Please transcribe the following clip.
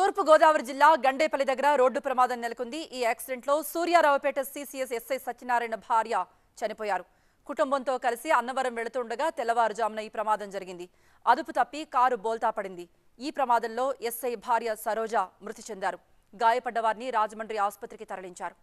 తూర్పుగోదావరి జిల్లా గండేపల్లి దగ్గర రోడ్డు ప్రమాదం నెలకొంది ఈ యాక్సిడెంట్ లో సూర్యారావుపేట సిసిఎస్ ఎస్ఐ సత్యనారాయణ భార్య చనిపోయారు కుటుంబంతో కలిసి అన్నవరం వెళుతుండగా తెల్లవారుజామున ఈ ప్రమాదం జరిగింది అదుపు తప్పి కారు బోల్తా పడింది ఈ ప్రమాదంలో ఎస్ఐ భార్య సరోజ మృతి చెందారు గాయపడ్డవారిని రాజమండ్రి ఆసుపత్రికి తరలించారు